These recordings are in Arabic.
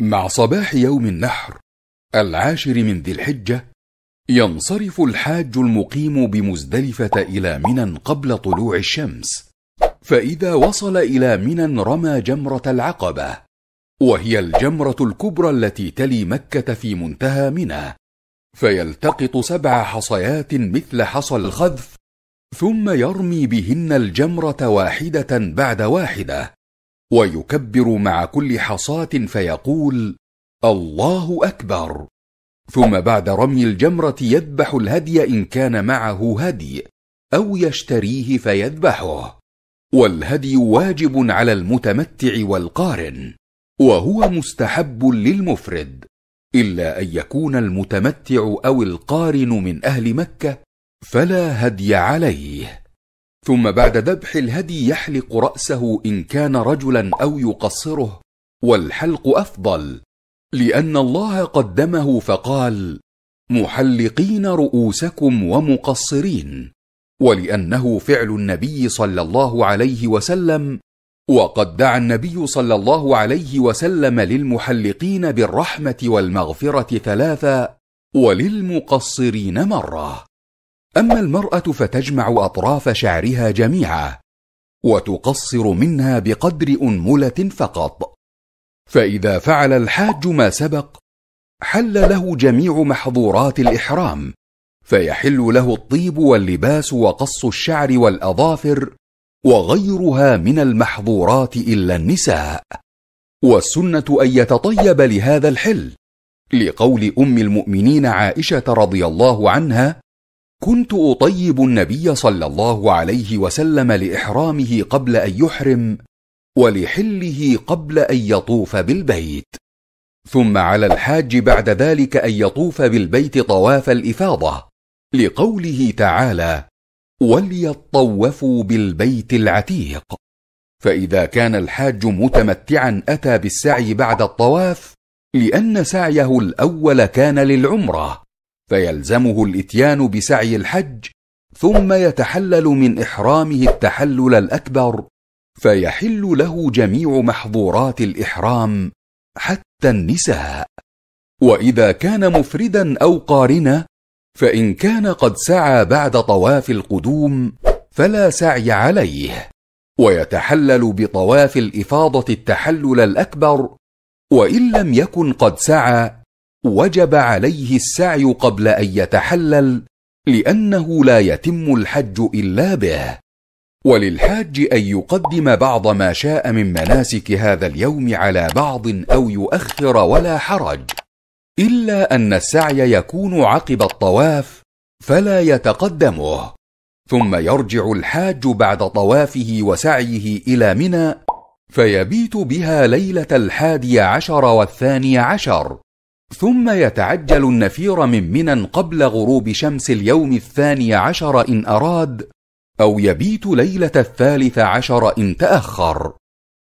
مع صباح يوم النحر العاشر من ذي الحجة ينصرف الحاج المقيم بمزدلفة إلى منى قبل طلوع الشمس فإذا وصل إلى منى رمى جمرة العقبة وهي الجمرة الكبرى التي تلي مكة في منتهى منى فيلتقط سبع حصيات مثل حصى الخذف ثم يرمي بهن الجمرة واحدة بعد واحدة ويكبر مع كل حصاه فيقول الله اكبر ثم بعد رمي الجمره يذبح الهدي ان كان معه هدي او يشتريه فيذبحه والهدي واجب على المتمتع والقارن وهو مستحب للمفرد الا ان يكون المتمتع او القارن من اهل مكه فلا هدي عليه ثم بعد ذبح الهدي يحلق راسه ان كان رجلا او يقصره والحلق افضل لان الله قدمه فقال محلقين رؤوسكم ومقصرين ولانه فعل النبي صلى الله عليه وسلم وقد دعا النبي صلى الله عليه وسلم للمحلقين بالرحمه والمغفره ثلاثا وللمقصرين مره اما المراه فتجمع اطراف شعرها جميعا وتقصر منها بقدر انمله فقط فاذا فعل الحاج ما سبق حل له جميع محظورات الاحرام فيحل له الطيب واللباس وقص الشعر والاظافر وغيرها من المحظورات الا النساء والسنه ان يتطيب لهذا الحل لقول ام المؤمنين عائشه رضي الله عنها كنت اطيب النبي صلى الله عليه وسلم لاحرامه قبل ان يحرم ولحله قبل ان يطوف بالبيت ثم على الحاج بعد ذلك ان يطوف بالبيت طواف الافاضه لقوله تعالى وليطوفوا بالبيت العتيق فاذا كان الحاج متمتعا اتى بالسعي بعد الطواف لان سعيه الاول كان للعمره فيلزمه الاتيان بسعي الحج ثم يتحلل من احرامه التحلل الاكبر فيحل له جميع محظورات الاحرام حتى النساء واذا كان مفردا او قارنا فان كان قد سعى بعد طواف القدوم فلا سعي عليه ويتحلل بطواف الافاضه التحلل الاكبر وان لم يكن قد سعى وجب عليه السعي قبل ان يتحلل لانه لا يتم الحج الا به وللحاج ان يقدم بعض ما شاء من مناسك هذا اليوم على بعض او يؤخر ولا حرج الا ان السعي يكون عقب الطواف فلا يتقدمه ثم يرجع الحاج بعد طوافه وسعيه الى منى فيبيت بها ليله الحادي عشر والثاني عشر ثم يتعجل النفير من منى قبل غروب شمس اليوم الثاني عشر إن أراد أو يبيت ليلة الثالث عشر إن تأخر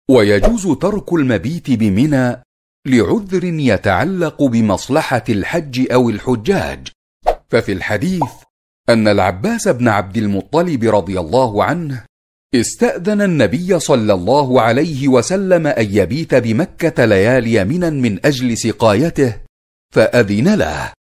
ويجوز ترك المبيت بمنى لعذر يتعلق بمصلحة الحج أو الحجاج ففي الحديث أن العباس بن عبد المطلب رضي الله عنه استأذن النبي صلى الله عليه وسلم أن يبيت بمكة ليالي منى من أجل سقايته فأذن له